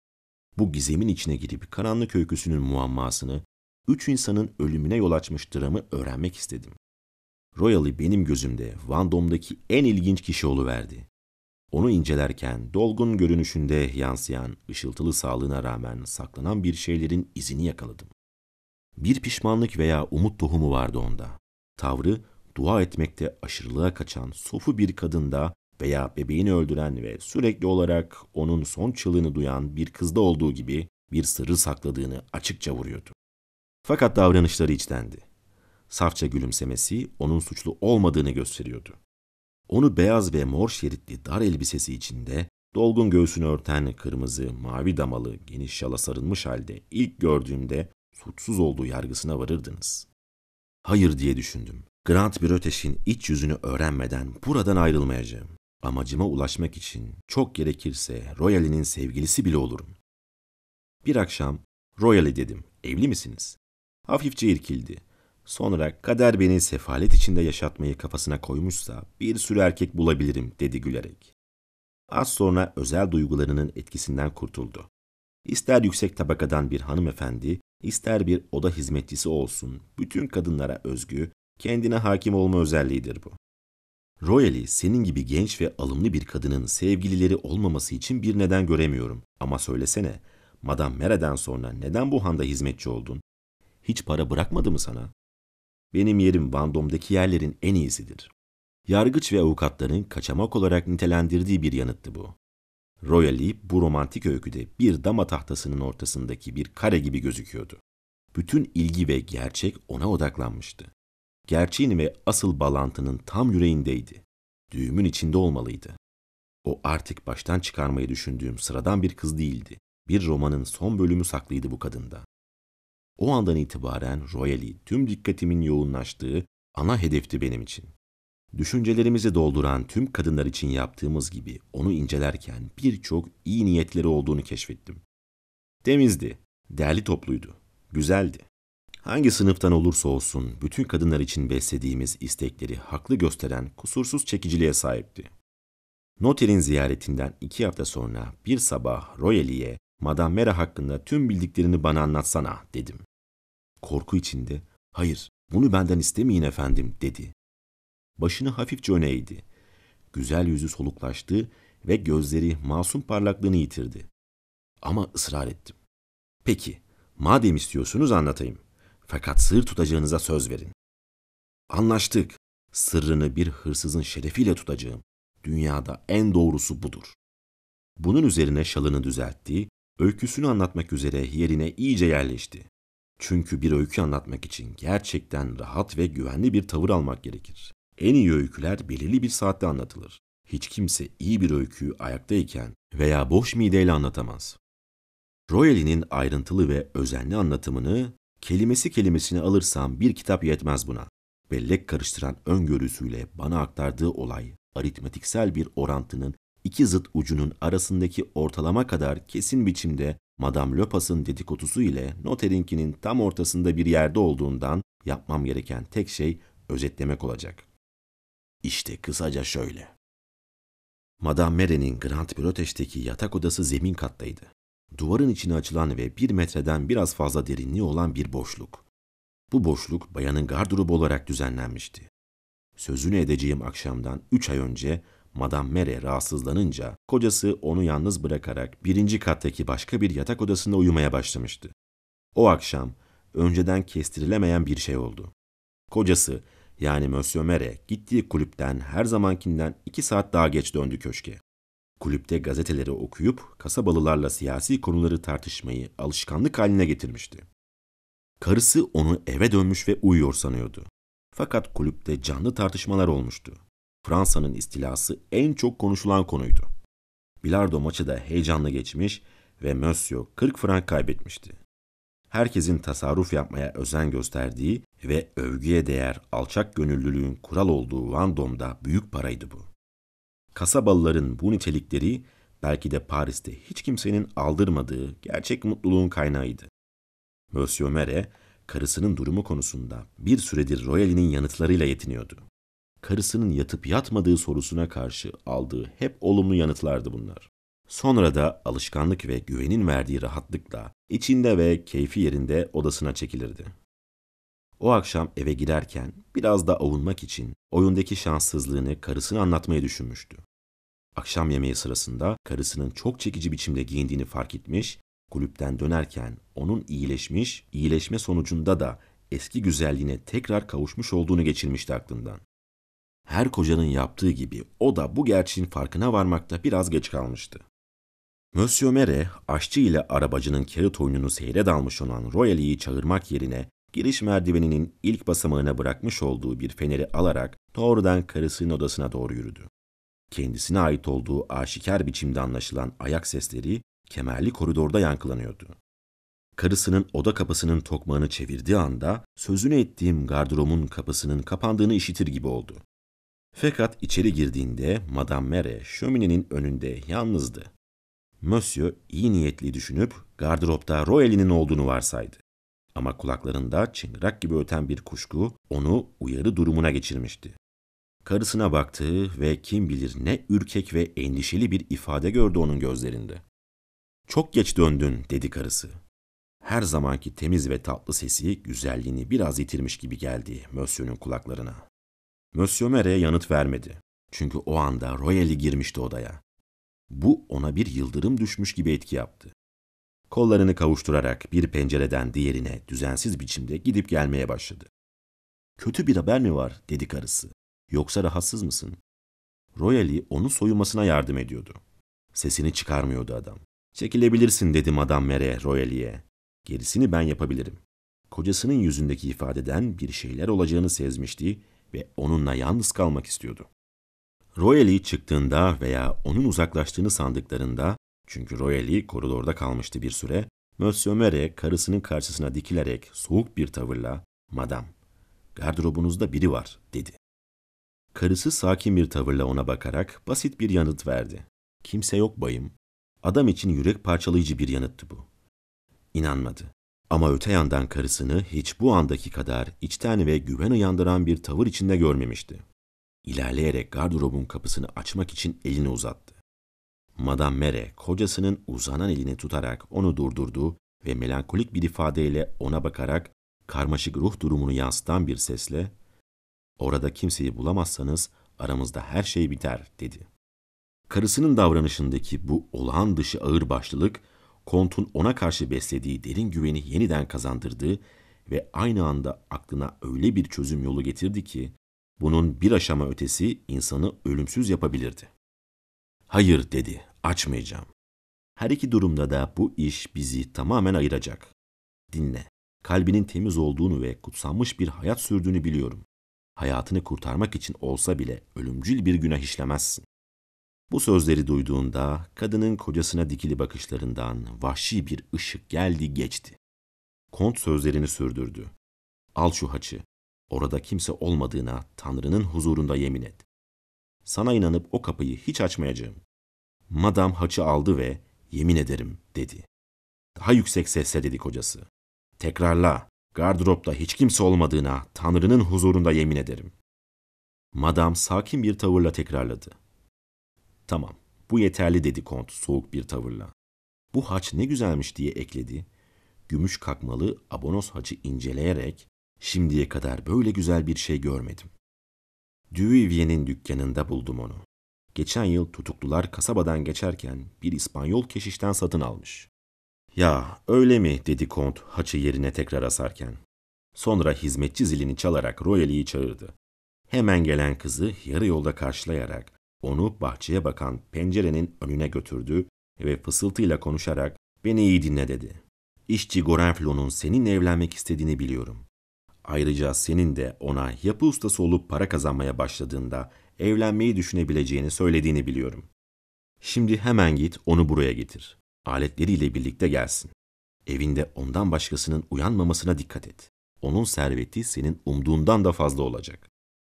Bu gizemin içine girip karanlık öyküsünün muammasını, üç insanın ölümüne yol açmış dramı öğrenmek istedim. Royal'i benim gözümde Van Vandom'daki en ilginç kişi oluverdi. Onu incelerken dolgun görünüşünde yansıyan ışıltılı sağlığına rağmen saklanan bir şeylerin izini yakaladım. Bir pişmanlık veya umut tohumu vardı onda. Tavrı dua etmekte aşırılığa kaçan sofu bir kadında veya bebeğini öldüren ve sürekli olarak onun son çığlığını duyan bir kızda olduğu gibi bir sırrı sakladığını açıkça vuruyordu. Fakat davranışları içtendi. Safça gülümsemesi onun suçlu olmadığını gösteriyordu. Onu beyaz ve mor şeritli dar elbisesi içinde, dolgun göğsünü örten kırmızı, mavi damalı, geniş şala sarılmış halde ilk gördüğümde suçsuz olduğu yargısına varırdınız. Hayır diye düşündüm. Grant bir öteşin iç yüzünü öğrenmeden buradan ayrılmayacağım. Amacıma ulaşmak için çok gerekirse Royal'inin sevgilisi bile olurum. Bir akşam Royal'i dedim, evli misiniz? Hafifçe irkildi. Sonra kader beni sefalet içinde yaşatmayı kafasına koymuşsa bir sürü erkek bulabilirim dedi gülerek. Az sonra özel duygularının etkisinden kurtuldu. İster yüksek tabakadan bir hanımefendi, ister bir oda hizmetçisi olsun, bütün kadınlara özgü, kendine hakim olma özelliğidir bu. Royally senin gibi genç ve alımlı bir kadının sevgilileri olmaması için bir neden göremiyorum. Ama söylesene, madam Mera'dan sonra neden bu handa hizmetçi oldun? Hiç para bırakmadı mı sana? Benim yerim Vandom'daki yerlerin en iyisidir. Yargıç ve avukatların kaçamak olarak nitelendirdiği bir yanıttı bu. Royally bu romantik öyküde bir dama tahtasının ortasındaki bir kare gibi gözüküyordu. Bütün ilgi ve gerçek ona odaklanmıştı gerçeğin ve asıl bağlantının tam yüreğindeydi. Düğümün içinde olmalıydı. O artık baştan çıkarmayı düşündüğüm sıradan bir kız değildi. Bir romanın son bölümü saklıydı bu kadında. O andan itibaren Royali tüm dikkatimin yoğunlaştığı ana hedefti benim için. Düşüncelerimizi dolduran tüm kadınlar için yaptığımız gibi onu incelerken birçok iyi niyetleri olduğunu keşfettim. Temizdi, değerli topluydu, güzeldi. Hangi sınıftan olursa olsun bütün kadınlar için beslediğimiz istekleri haklı gösteren kusursuz çekiciliğe sahipti. Noter'in ziyaretinden iki hafta sonra bir sabah Royali'ye Madame Mera hakkında tüm bildiklerini bana anlatsana dedim. Korku içinde hayır bunu benden istemeyin efendim dedi. Başını hafifçe öne eğdi. Güzel yüzü soluklaştı ve gözleri masum parlaklığını yitirdi. Ama ısrar ettim. Peki madem istiyorsunuz anlatayım. Fakat sır tutacağınıza söz verin. Anlaştık. Sırrını bir hırsızın şerefiyle tutacağım. Dünyada en doğrusu budur. Bunun üzerine şalını düzeltti, öyküsünü anlatmak üzere yerine iyice yerleşti. Çünkü bir öykü anlatmak için gerçekten rahat ve güvenli bir tavır almak gerekir. En iyi öyküler belirli bir saatte anlatılır. Hiç kimse iyi bir öyküyü ayaktayken veya boş mideyle anlatamaz. Royal'inin ayrıntılı ve özenli anlatımını kelimesi kelimesini alırsam bir kitap yetmez buna. Bellek karıştıran öngörüsüyle bana aktardığı olay, aritmetiksel bir orantının iki zıt ucunun arasındaki ortalama kadar kesin biçimde Madame Lepas'ın dedikodusu ile Noter'inkinin tam ortasında bir yerde olduğundan yapmam gereken tek şey özetlemek olacak. İşte kısaca şöyle. Madame Mere'nin Grand Büroteş'teki yatak odası zemin kattaydı duvarın içine açılan ve bir metreden biraz fazla derinliği olan bir boşluk. Bu boşluk bayanın gardırobu olarak düzenlenmişti. Sözünü edeceğim akşamdan üç ay önce Madame Mere rahatsızlanınca kocası onu yalnız bırakarak birinci kattaki başka bir yatak odasında uyumaya başlamıştı. O akşam önceden kestirilemeyen bir şey oldu. Kocası yani Monsieur Mere gittiği kulüpten her zamankinden iki saat daha geç döndü köşke. Kulüpte gazeteleri okuyup kasabalılarla siyasi konuları tartışmayı alışkanlık haline getirmişti. Karısı onu eve dönmüş ve uyuyor sanıyordu. Fakat kulüpte canlı tartışmalar olmuştu. Fransa'nın istilası en çok konuşulan konuydu. Bilardo maçı da heyecanlı geçmiş ve Mösyö 40 frank kaybetmişti. Herkesin tasarruf yapmaya özen gösterdiği ve övgüye değer alçak gönüllülüğün kural olduğu Vandom'da büyük paraydı bu. Kasabalıların bu nitelikleri belki de Paris'te hiç kimsenin aldırmadığı gerçek mutluluğun kaynağıydı. Monsieur Mere, karısının durumu konusunda bir süredir Royal'inin yanıtlarıyla yetiniyordu. Karısının yatıp yatmadığı sorusuna karşı aldığı hep olumlu yanıtlardı bunlar. Sonra da alışkanlık ve güvenin verdiği rahatlıkla içinde ve keyfi yerinde odasına çekilirdi. O akşam eve giderken, biraz da avunmak için oyundaki şanssızlığını karısına anlatmayı düşünmüştü. Akşam yemeği sırasında karısının çok çekici biçimde giyindiğini fark etmiş, kulüpten dönerken onun iyileşmiş, iyileşme sonucunda da eski güzelliğine tekrar kavuşmuş olduğunu geçirmişti aklından. Her kocanın yaptığı gibi o da bu gerçeğin farkına varmakta biraz geç kalmıştı. Monsieur Mere, aşçı ile arabacının kağıt oyununu seyre dalmış olan Royalie'yi çağırmak yerine Giriş merdiveninin ilk basamağına bırakmış olduğu bir feneri alarak doğrudan karısının odasına doğru yürüdü. Kendisine ait olduğu aşikar biçimde anlaşılan ayak sesleri kemerli koridorda yankılanıyordu. Karısının oda kapısının tokmağını çevirdiği anda sözünü ettiğim gardıromun kapısının kapandığını işitir gibi oldu. Fakat içeri girdiğinde Madame Mere şöminenin önünde yalnızdı. Monsieur iyi niyetli düşünüp gardıropta Roel'inin olduğunu varsaydı. Ama kulaklarında çıngırak gibi öten bir kuşku onu uyarı durumuna geçirmişti. Karısına baktığı ve kim bilir ne ürkek ve endişeli bir ifade gördü onun gözlerinde. Çok geç döndün dedi karısı. Her zamanki temiz ve tatlı sesi güzelliğini biraz yitirmiş gibi geldi Mösyö'nün kulaklarına. Mösyö Mere'ye yanıt vermedi. Çünkü o anda Royal'i girmişti odaya. Bu ona bir yıldırım düşmüş gibi etki yaptı kollarını kavuşturarak bir pencereden diğerine düzensiz biçimde gidip gelmeye başladı. Kötü bir haber mi var dedi karısı. Yoksa rahatsız mısın? Royali onu soyunmasına yardım ediyordu. Sesini çıkarmıyordu adam. Çekilebilirsin dedi Madame Mere Royali'ye. Gerisini ben yapabilirim. Kocasının yüzündeki ifadeden bir şeyler olacağını sezmişti ve onunla yalnız kalmak istiyordu. Royali çıktığında veya onun uzaklaştığını sandıklarında çünkü Royali koridorda kalmıştı bir süre. Monsieur Mere karısının karşısına dikilerek soğuk bir tavırla ''Madam, gardırobunuzda biri var.'' dedi. Karısı sakin bir tavırla ona bakarak basit bir yanıt verdi. ''Kimse yok bayım.'' Adam için yürek parçalayıcı bir yanıttı bu. İnanmadı. Ama öte yandan karısını hiç bu andaki kadar içten ve güven uyandıran bir tavır içinde görmemişti. İlerleyerek gardırobun kapısını açmak için elini uzattı. Madame Mere kocasının uzanan elini tutarak onu durdurdu ve melankolik bir ifadeyle ona bakarak karmaşık ruh durumunu yansıtan bir sesle ''Orada kimseyi bulamazsanız aramızda her şey biter.'' dedi. Karısının davranışındaki bu olağan dışı ağır başlılık, kontun ona karşı beslediği derin güveni yeniden kazandırdı ve aynı anda aklına öyle bir çözüm yolu getirdi ki, bunun bir aşama ötesi insanı ölümsüz yapabilirdi hayır dedi, açmayacağım. Her iki durumda da bu iş bizi tamamen ayıracak. Dinle. Kalbinin temiz olduğunu ve kutsanmış bir hayat sürdüğünü biliyorum. Hayatını kurtarmak için olsa bile ölümcül bir günah işlemezsin. Bu sözleri duyduğunda kadının kocasına dikili bakışlarından vahşi bir ışık geldi geçti. Kont sözlerini sürdürdü. Al şu haçı. Orada kimse olmadığına Tanrı'nın huzurunda yemin et. Sana inanıp o kapıyı hiç açmayacağım. Madam haçı aldı ve yemin ederim dedi. Daha yüksek sesle dedi kocası. Tekrarla, gardıropta hiç kimse olmadığına Tanrı'nın huzurunda yemin ederim. Madam sakin bir tavırla tekrarladı. Tamam, bu yeterli dedi kont soğuk bir tavırla. Bu haç ne güzelmiş diye ekledi. Gümüş kakmalı abonos haçı inceleyerek şimdiye kadar böyle güzel bir şey görmedim. Duivier'in dükkanında buldum onu. Geçen yıl tutuklular kasabadan geçerken bir İspanyol keşişten satın almış. Ya öyle mi dedi kont haçı yerine tekrar asarken. Sonra hizmetçi zilini çalarak Royali'yi çağırdı. Hemen gelen kızı yarı yolda karşılayarak onu bahçeye bakan pencerenin önüne götürdü ve fısıltıyla konuşarak beni iyi dinle dedi. İşçi Gorenflo'nun seninle evlenmek istediğini biliyorum. Ayrıca senin de ona yapı ustası olup para kazanmaya başladığında evlenmeyi düşünebileceğini söylediğini biliyorum. Şimdi hemen git onu buraya getir. Aletleriyle birlikte gelsin. Evinde ondan başkasının uyanmamasına dikkat et. Onun serveti senin umduğundan da fazla olacak.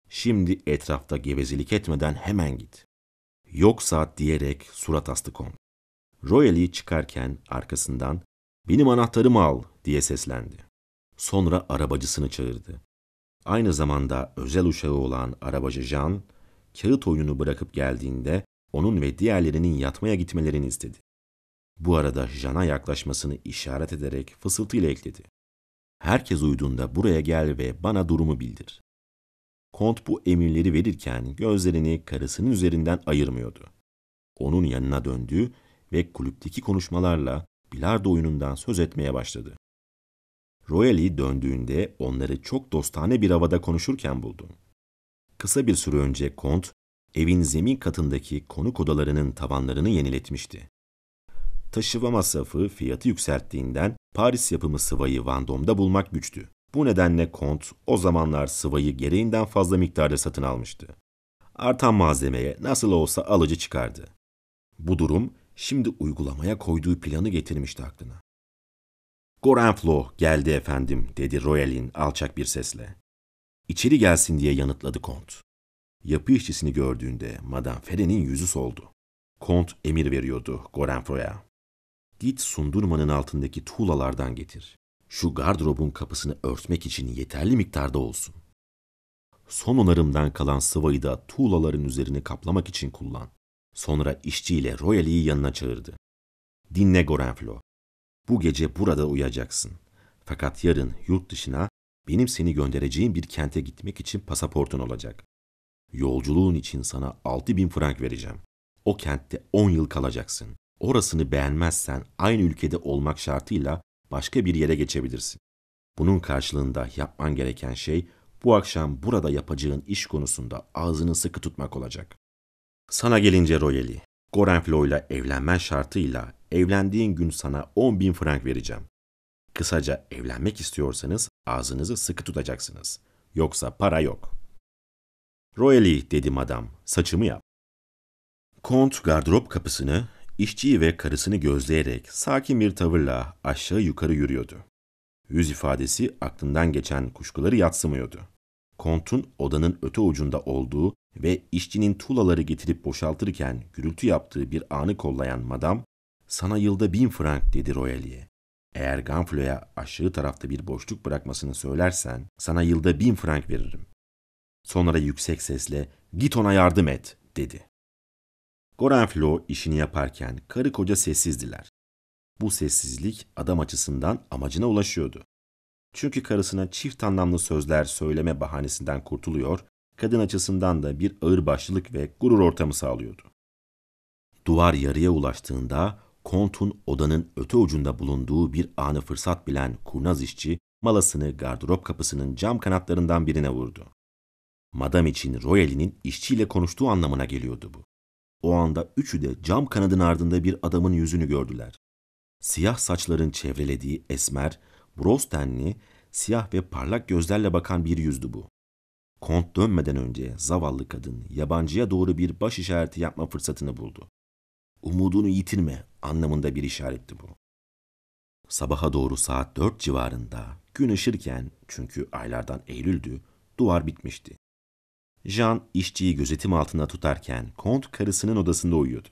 Şimdi etrafta gevezelik etmeden hemen git. Yoksa diyerek surat astı kon. Royali çıkarken arkasından benim anahtarımı al diye seslendi. Sonra arabacısını çağırdı. Aynı zamanda özel uşağı olan arabacı Jean, kağıt oyununu bırakıp geldiğinde onun ve diğerlerinin yatmaya gitmelerini istedi. Bu arada Jean'a yaklaşmasını işaret ederek fısıltıyla ekledi. Herkes uyduğunda buraya gel ve bana durumu bildir. Kont bu emirleri verirken gözlerini karısının üzerinden ayırmıyordu. Onun yanına döndü ve kulüpteki konuşmalarla bilardo oyunundan söz etmeye başladı. Royal'i döndüğünde onları çok dostane bir havada konuşurken buldu. Kısa bir süre önce Kont, evin zemin katındaki konuk odalarının tavanlarını yeniletmişti. Taşıma masrafı fiyatı yükselttiğinden Paris yapımı sıvayı Vandom'da bulmak güçtü. Bu nedenle Kont o zamanlar sıvayı gereğinden fazla miktarda satın almıştı. Artan malzemeye nasıl olsa alıcı çıkardı. Bu durum şimdi uygulamaya koyduğu planı getirmişti aklına. Gorenflo geldi efendim dedi Royal'in alçak bir sesle. İçeri gelsin diye yanıtladı Kont. Yapı işçisini gördüğünde Madame Feren'in yüzü soldu. Kont emir veriyordu Gorenflo'ya. Git sundurmanın altındaki tuğlalardan getir. Şu gardrobun kapısını örtmek için yeterli miktarda olsun. Son onarımdan kalan sıvayı da tuğlaların üzerine kaplamak için kullan. Sonra işçiyle Royal'i yanına çağırdı. Dinle Gorenflo, bu gece burada uyacaksın. Fakat yarın yurt dışına benim seni göndereceğim bir kente gitmek için pasaportun olacak. Yolculuğun için sana 6000 frank vereceğim. O kentte 10 yıl kalacaksın. Orasını beğenmezsen aynı ülkede olmak şartıyla başka bir yere geçebilirsin. Bunun karşılığında yapman gereken şey bu akşam burada yapacağın iş konusunda ağzını sıkı tutmak olacak. Sana gelince Royali, Gorenflo ile evlenmen şartıyla evlendiğin gün sana 10 bin frank vereceğim. Kısaca evlenmek istiyorsanız ağzınızı sıkı tutacaksınız. Yoksa para yok. Royally dedim adam, saçımı yap. Kont gardırop kapısını, işçiyi ve karısını gözleyerek sakin bir tavırla aşağı yukarı yürüyordu. Yüz ifadesi aklından geçen kuşkuları yatsımıyordu. Kont'un odanın öte ucunda olduğu ve işçinin tuğlaları getirip boşaltırken gürültü yaptığı bir anı kollayan madam sana yılda bin frank dedi Royali'ye. Eğer Ganflo'ya aşağı tarafta bir boşluk bırakmasını söylersen sana yılda bin frank veririm. Sonra yüksek sesle git ona yardım et dedi. Gorenflo işini yaparken karı koca sessizdiler. Bu sessizlik adam açısından amacına ulaşıyordu. Çünkü karısına çift anlamlı sözler söyleme bahanesinden kurtuluyor, kadın açısından da bir ağırbaşlılık ve gurur ortamı sağlıyordu. Duvar yarıya ulaştığında kontun odanın öte ucunda bulunduğu bir anı fırsat bilen kurnaz işçi malasını gardırop kapısının cam kanatlarından birine vurdu. Madam için Royal'inin işçiyle konuştuğu anlamına geliyordu bu. O anda üçü de cam kanadın ardında bir adamın yüzünü gördüler. Siyah saçların çevrelediği esmer, broz tenli, siyah ve parlak gözlerle bakan bir yüzdü bu. Kont dönmeden önce zavallı kadın yabancıya doğru bir baş işareti yapma fırsatını buldu umudunu yitirme anlamında bir işaretti bu. Sabaha doğru saat dört civarında gün ışırken çünkü aylardan Eylül'dü duvar bitmişti. Jean işçiyi gözetim altında tutarken Kont karısının odasında uyuyordu.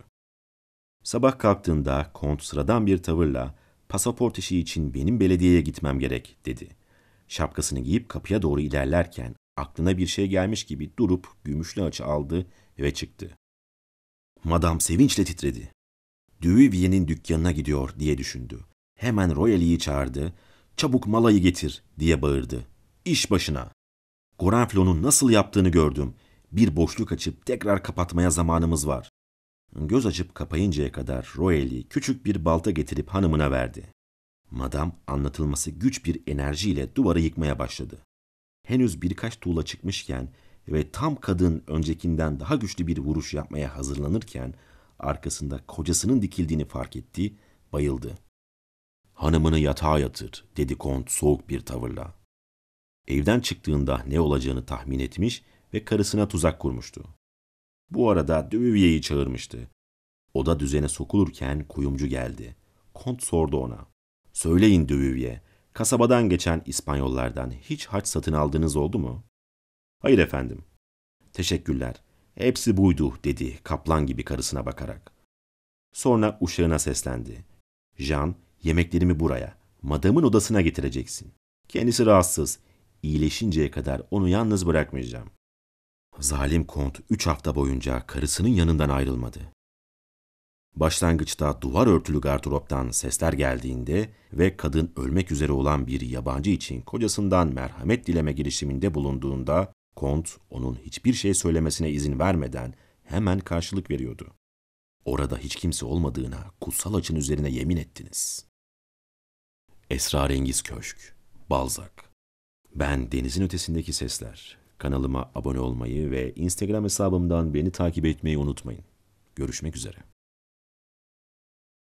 Sabah kalktığında Kont sıradan bir tavırla pasaport işi için benim belediyeye gitmem gerek dedi. Şapkasını giyip kapıya doğru ilerlerken aklına bir şey gelmiş gibi durup gümüşlü açı aldı ve çıktı. Madam sevinçle titredi. Duvivien'in dükkanına gidiyor diye düşündü. Hemen Royali'yi çağırdı. Çabuk malayı getir diye bağırdı. İş başına. Goranflon'un nasıl yaptığını gördüm. Bir boşluk açıp tekrar kapatmaya zamanımız var. Göz açıp kapayıncaya kadar Royali küçük bir balta getirip hanımına verdi. Madam anlatılması güç bir enerjiyle duvarı yıkmaya başladı. Henüz birkaç tuğla çıkmışken ve tam kadın öncekinden daha güçlü bir vuruş yapmaya hazırlanırken arkasında kocasının dikildiğini fark etti, bayıldı. Hanımını yatağa yatır dedi kont soğuk bir tavırla. Evden çıktığında ne olacağını tahmin etmiş ve karısına tuzak kurmuştu. Bu arada Dövüviye'yi çağırmıştı. Oda düzene sokulurken kuyumcu geldi. Kont sordu ona. Söyleyin Dövüviye, kasabadan geçen İspanyollardan hiç haç satın aldığınız oldu mu? Hayır efendim. Teşekkürler. Hepsi buydu dedi kaplan gibi karısına bakarak. Sonra uşağına seslendi. Jean, yemeklerimi buraya, madamın odasına getireceksin. Kendisi rahatsız. İyileşinceye kadar onu yalnız bırakmayacağım. Zalim kont üç hafta boyunca karısının yanından ayrılmadı. Başlangıçta duvar örtülü gardıroptan sesler geldiğinde ve kadın ölmek üzere olan bir yabancı için kocasından merhamet dileme girişiminde bulunduğunda Kont onun hiçbir şey söylemesine izin vermeden hemen karşılık veriyordu. Orada hiç kimse olmadığına kutsal açın üzerine yemin ettiniz. Esrarengiz Köşk, Balzac. Ben Denizin Ötesindeki Sesler. Kanalıma abone olmayı ve Instagram hesabımdan beni takip etmeyi unutmayın. Görüşmek üzere.